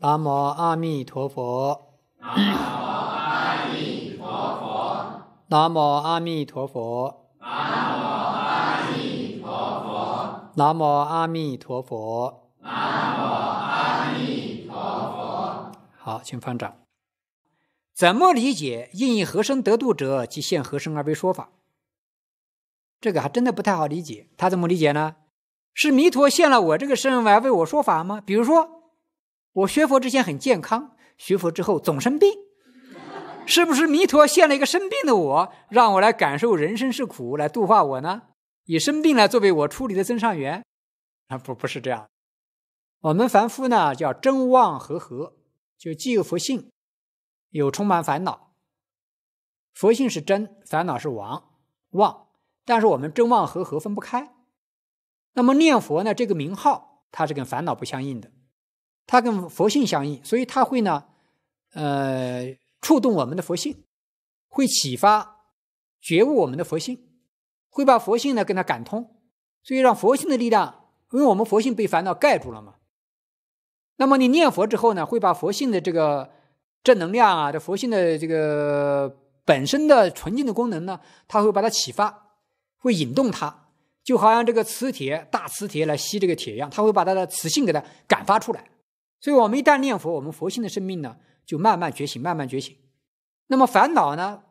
南无阿弥陀佛，南无阿弥陀佛，南无阿弥陀佛，南无阿弥陀佛，南无阿弥陀佛。南无阿弥陀佛。好，请方丈，怎么理解应以和声得度者，即现和声而为说法？这个还真的不太好理解。他怎么理解呢？是弥陀现了我这个身来为我说法吗？比如说。我学佛之前很健康，学佛之后总生病，是不是弥陀现了一个生病的我，让我来感受人生是苦，来度化我呢？以生病来作为我处理的增上缘？啊，不，不是这样。我们凡夫呢叫真妄和合，就既有佛性，有充满烦恼。佛性是真，烦恼是妄，妄，但是我们真妄和合分不开。那么念佛呢，这个名号它是跟烦恼不相应的。它跟佛性相应，所以它会呢，呃，触动我们的佛性，会启发觉悟我们的佛性，会把佛性呢跟它感通，所以让佛性的力量，因为我们佛性被烦恼盖住了嘛。那么你念佛之后呢，会把佛性的这个正能量啊，这佛性的这个本身的纯净的功能呢，它会把它启发，会引动它，就好像这个磁铁大磁铁来吸这个铁一样，它会把它的磁性给它感发出来。所以，我们一旦念佛，我们佛性的生命呢，就慢慢觉醒，慢慢觉醒。那么烦恼呢，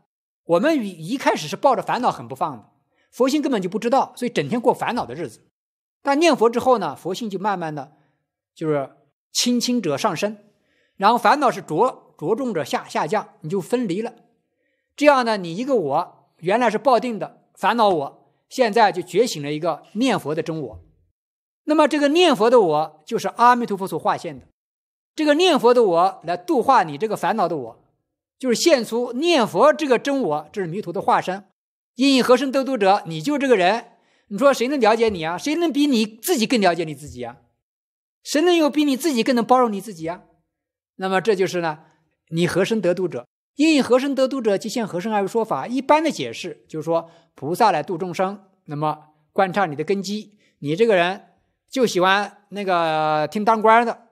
我们一一开始是抱着烦恼很不放，的，佛性根本就不知道，所以整天过烦恼的日子。但念佛之后呢，佛性就慢慢的就是轻轻者上升，然后烦恼是着着重者下下降，你就分离了。这样呢，你一个我原来是抱定的烦恼我，现在就觉醒了一个念佛的真我。那么这个念佛的我，就是阿弥陀佛所化现的。这个念佛的我来度化你，这个烦恼的我，就是现出念佛这个真我，这是迷途的化身。因以何身得度者，你就这个人。你说谁能了解你啊？谁能比你自己更了解你自己啊？谁能有比你自己更能包容你自己啊？那么这就是呢，你何身得度者？因以何身得度者？即现何身而为说法？一般的解释就是说，菩萨来度众生，那么观察你的根基，你这个人就喜欢那个听当官的。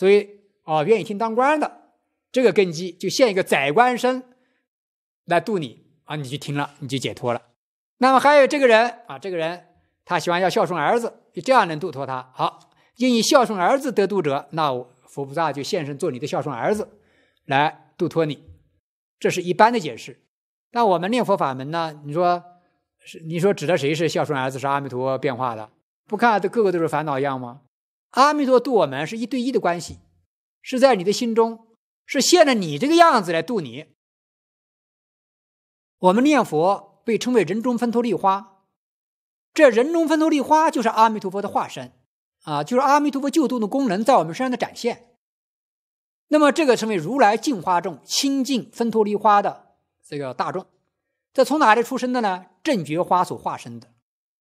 所以啊，愿意听当官的这个根基，就现一个宰官身来度你啊，你就听了，你就解脱了。那么还有这个人啊，这个人他喜欢要孝顺儿子，就这样能度脱他。好，因以孝顺儿子得度者，那我佛菩萨就现身做你的孝顺儿子来度脱你。这是一般的解释。那我们念佛法门呢，你说是你说指的谁是孝顺儿子？是阿弥陀变化的？不看都个个都是烦恼样吗？阿弥陀度我们是一对一的关系，是在你的心中，是现着你这个样子来度你。我们念佛被称为人中分头利花，这人中分头利花就是阿弥陀佛的化身啊，就是阿弥陀佛救度的功能在我们身上的展现。那么这个称为如来净化众清净分脱利花的这个大众，这从哪里出生的呢？正觉花所化身的，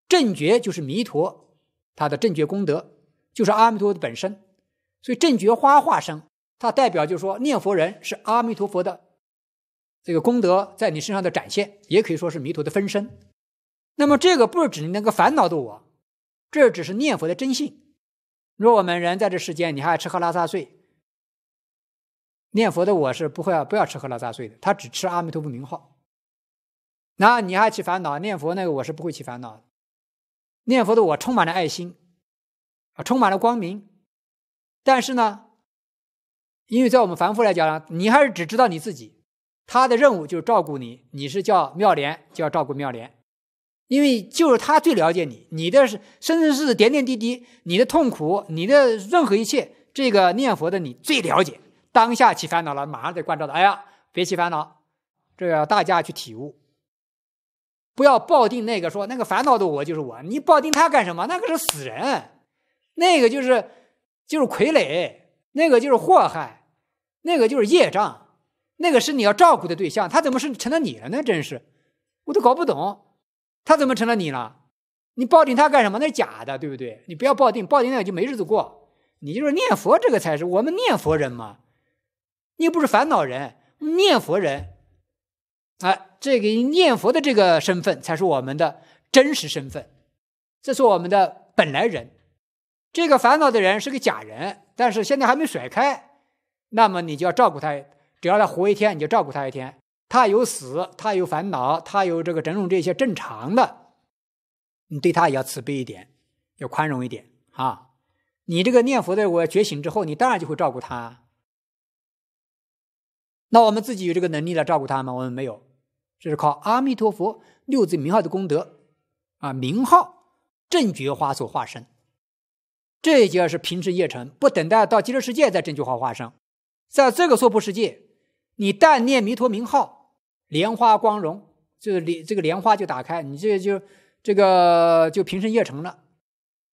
正觉就是弥陀他的正觉功德。就是阿弥陀佛的本身，所以正觉花化身，它代表就是说念佛人是阿弥陀佛的这个功德在你身上的展现，也可以说是弥陀的分身。那么这个不是指你那个烦恼的我，这只是念佛的真性。若我们人在这世间，你还吃喝拉撒睡，念佛的我是不会不要吃喝拉撒睡的，他只吃阿弥陀佛名号。那你还起烦恼？念佛那个我是不会起烦恼的，念佛的我充满了爱心。充满了光明，但是呢，因为在我们凡夫来讲呢，你还是只知道你自己，他的任务就是照顾你。你是叫妙莲，就要照顾妙莲，因为就是他最了解你，你的甚至是点点滴滴，你的痛苦，你的任何一切，这个念佛的你最了解。当下起烦恼了，马上得关照的，哎呀，别起烦恼，这个大家去体悟，不要抱定那个说那个烦恼的我就是我，你抱定他干什么？那个是死人。那个就是，就是傀儡，那个就是祸害，那个就是业障，那个是你要照顾的对象。他怎么是成了你了？呢？真是，我都搞不懂，他怎么成了你了？你抱定他干什么？那是假的，对不对？你不要抱定，抱定那就没日子过。你就是念佛，这个才是我们念佛人嘛，你又不是烦恼人，念佛人，哎，这个念佛的这个身份才是我们的真实身份，这是我们的本来人。这个烦恼的人是个假人，但是现在还没甩开，那么你就要照顾他。只要他活一天，你就照顾他一天。他有死，他有烦恼，他有这个整容这些正常的，你对他也要慈悲一点，要宽容一点啊。你这个念佛的，我觉醒之后，你当然就会照顾他。那我们自己有这个能力来照顾他吗？我们没有，这是靠阿弥陀佛六字名号的功德啊，名号正觉花所化身。这一节是平生业成，不等待到极乐世界再证菊花化生，在这个娑婆世界，你但念弥陀名号，莲花光荣，就莲这个莲花就打开，你这就这个就平生业成了，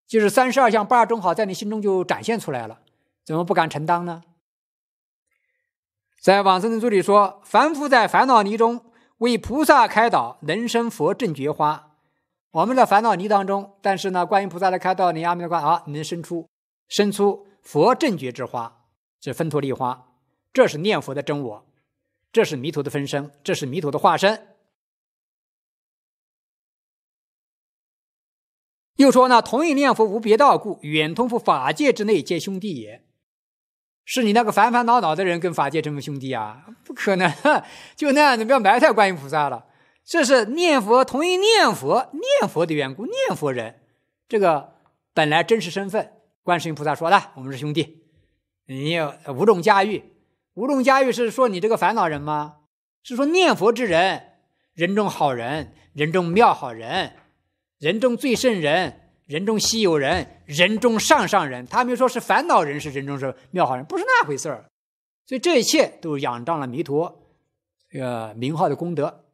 就是三十二相八十种好在你心中就展现出来了，怎么不敢承当呢？在往生论注里说，凡夫在烦恼泥中，为菩萨开导，能生佛正觉花。我们的烦恼泥当中，但是呢，观音菩萨的开道，你，阿弥陀佛啊，能生出生出佛正觉之花，是分陀利花，这是念佛的真我，这是迷途的分身，这是迷途的化身。又说呢，同一念佛无别道故，远通佛法界之内皆兄弟也。是你那个烦烦恼恼的人跟法界成为兄弟啊？不可能，就那样子不要埋汰观音菩萨了。这是念佛，同意念佛、念佛的缘故。念佛人，这个本来真实身份，观世音菩萨说的，我们是兄弟。你有五种驾驭，五种驾驭是说你这个烦恼人吗？是说念佛之人，人中好人，人中妙好人，人中最胜人，人中稀有人，人中上上人。他没说是烦恼人，是人中是妙好人，不是那回事儿。所以这一切都仰仗了弥陀这个名号的功德。